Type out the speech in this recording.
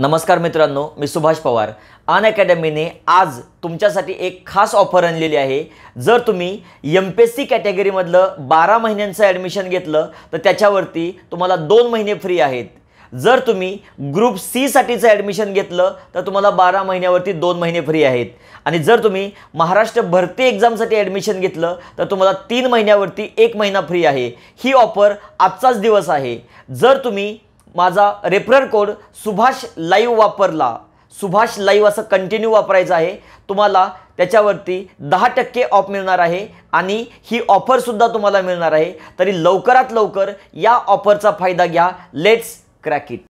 नमस्कार मित्रांनो मी सुभाष पवार अन अकॅडमीने आज तुमच्यासाठी एक खास ऑफर आणलेली आहे जर तुम्ही एम पी एस सी कॅटेगरीमधलं बारा महिन्यांचं ॲडमिशन घेतलं तर त्याच्यावरती तुम्हाला दोन महिने फ्री आहेत जर तुम्ही ग्रुप सीसाठीचं ॲडमिशन घेतलं तर तुम्हाला बारा महिन्यावरती दोन महिने फ्री आहेत आणि जर तुम्ही महाराष्ट्र भरती एक्झामसाठी ॲडमिशन घेतलं तर तुम्हाला तीन महिन्यावरती एक महिना फ्री आहे ही ऑफर आजचाच दिवस आहे जर तुम्ही माझा रेफरर कोड सुभाष लाईव्ह वापरला सुभाष लाईव्ह असं कंटिन्यू वापरायचं आहे तुम्हाला त्याच्यावरती दहा टक्के ऑफ मिळणार आहे आणि ही ऑफरसुद्धा तुम्हाला मिळणार आहे तरी लवकरात लवकर या ऑफरचा फायदा घ्या लेट्स क्रॅक इट